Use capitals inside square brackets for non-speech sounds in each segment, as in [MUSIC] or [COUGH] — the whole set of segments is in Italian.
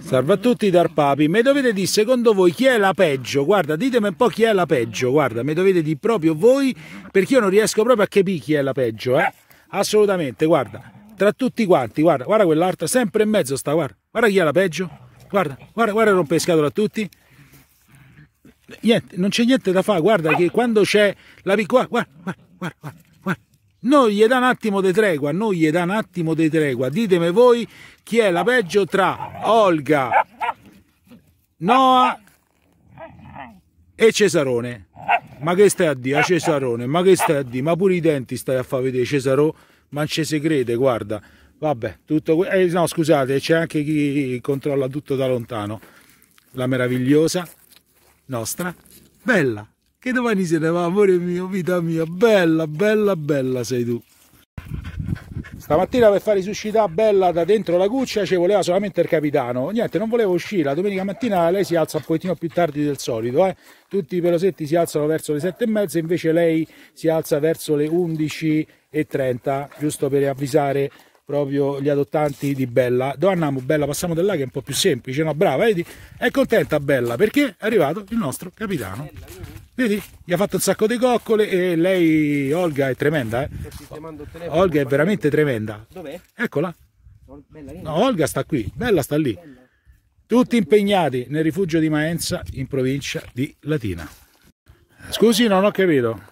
Salve a tutti dar Papi, mi dovete dire secondo voi chi è la peggio? Guarda, ditemi un po' chi è la peggio, guarda, mi dovete dire proprio voi perché io non riesco proprio a capire chi è la peggio, eh? Assolutamente, guarda, tra tutti quanti, guarda, guarda quell'altra, sempre in mezzo sta, guarda, guarda chi è la peggio, guarda, guarda, guarda rompescatola a tutti. Niente, non c'è niente da fare, guarda che quando c'è la piccola, guarda, guarda, guarda, guarda non gli dà un attimo di tregua, non gli dà un attimo di tregua. Ditemi voi chi è la peggio tra Olga, Noa e Cesarone. Ma che stai a dire a Cesarone? Ma che stai a dire? Ma pure i denti stai a far vedere Cesarò, ma non ci si crede, guarda. Vabbè, tutto eh, no, scusate, c'è anche chi controlla tutto da lontano. La meravigliosa nostra bella che domani se ne va, amore mio, vita mia, bella, bella, bella sei tu. Stamattina per fare risuscitare bella da dentro la cuccia ci voleva solamente il capitano. Niente, non voleva uscire. La domenica mattina lei si alza un pochettino più tardi del solito. Eh? Tutti i pelosetti si alzano verso le sette e mezza, invece lei si alza verso le undici e trenta, giusto per avvisare proprio gli adottanti di Bella. Dove andiamo Bella? Passiamo da là che è un po' più semplice. No, brava, vedi? È contenta Bella perché è arrivato il nostro capitano. Vedi? Gli ha fatto un sacco di coccole e lei, Olga, è tremenda, eh? Olga è veramente tremenda. Dov'è? Eccola. No, Olga sta qui, Bella sta lì. Tutti impegnati nel rifugio di Maenza, in provincia di Latina. Scusi, non ho capito.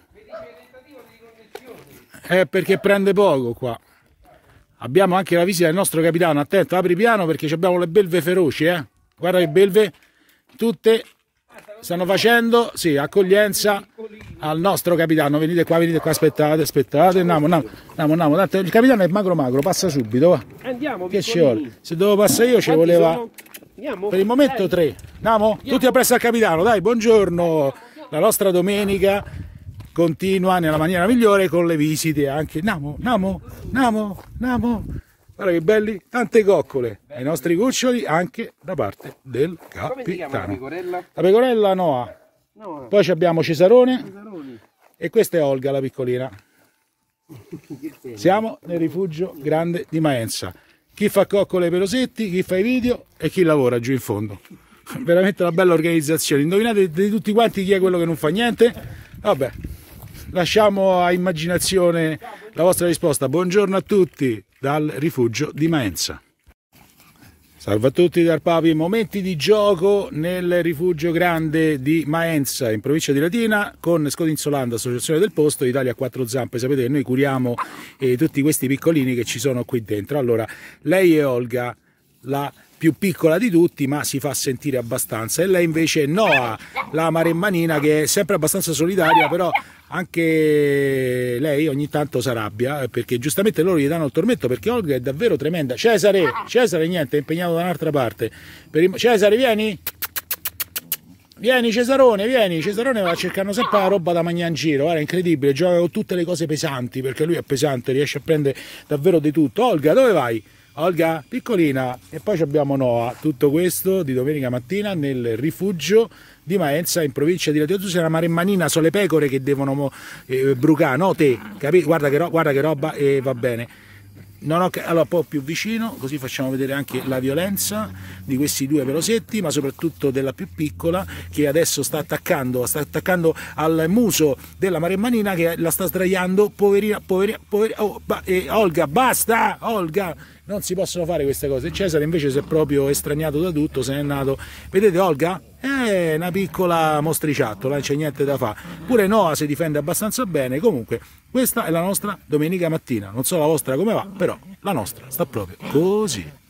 È perché prende poco qua. Abbiamo anche la visita del nostro capitano. Attento, apri piano perché abbiamo le belve feroci, eh? Guarda che belve, tutte Stanno facendo, sì, accoglienza al nostro capitano. Venite qua, venite qua, aspettate, aspettate. Andiamo, andiamo, andiamo. Tanto il capitano è magro magro, passa subito, va. Andiamo, Che ci vuole? Se dovevo passare io ci voleva... Per il momento tre. Andiamo? Tutti appresso al capitano, dai, buongiorno. La nostra domenica continua nella maniera migliore con le visite anche. Andiamo, andiamo, andiamo, andiamo. Guarda che belli, tante coccole. Belli. I nostri cuccioli anche da parte del capitano. Come si chiama la pecorella? La pecorella Noa. No. Poi abbiamo Cesarone. Cesaroni. E questa è Olga, la piccolina. Siamo nel rifugio grande di Maenza. Chi fa coccole per osetti, chi fa i video e chi lavora giù in fondo. [LAUGHS] Veramente una bella organizzazione. Indovinate di tutti quanti chi è quello che non fa niente? Vabbè, lasciamo a immaginazione la vostra risposta. Buongiorno a tutti dal rifugio di Maenza. Salve a tutti dal Papi, momenti di gioco nel rifugio grande di Maenza in provincia di Latina con Scodinzolanda, associazione del posto, Italia a quattro zampe, sapete che noi curiamo eh, tutti questi piccolini che ci sono qui dentro. Allora, lei è Olga, la più piccola di tutti ma si fa sentire abbastanza e lei invece è Noah, la maremmanina che è sempre abbastanza solitaria però anche lei ogni tanto si arrabbia eh, perché giustamente loro gli danno il tormento perché Olga è davvero tremenda. Cesare, Cesare niente, è impegnato da un'altra parte. Cesare, vieni. Vieni Cesarone, vieni, Cesarone va cercando sempre la roba da mangiare in giro, guarda, è incredibile, gioca con tutte le cose pesanti, perché lui è pesante, riesce a prendere davvero di tutto. Olga, dove vai? Olga piccolina e poi abbiamo Noa. Tutto questo di domenica mattina nel rifugio di Maenza in provincia di Radio Tusina, Maremmanina, sono le pecore che devono eh, brucare, no te, capito? Guarda che, guarda che roba e eh, va bene non ho, allora un po' più vicino, così facciamo vedere anche la violenza di questi due pelosetti, ma soprattutto della più piccola che adesso sta attaccando, sta attaccando al muso della maremmanina che la sta sdraiando, poverina, poverina, poverina, oh, ba, eh, Olga, basta, Olga, non si possono fare queste cose, Cesare invece si è proprio estraniato da tutto, se n'è nato, vedete Olga? è una piccola mostriciattola, non c'è niente da fare. Pure Noa si difende abbastanza bene, comunque questa è la nostra domenica mattina, non so la vostra come va, però la nostra sta proprio così.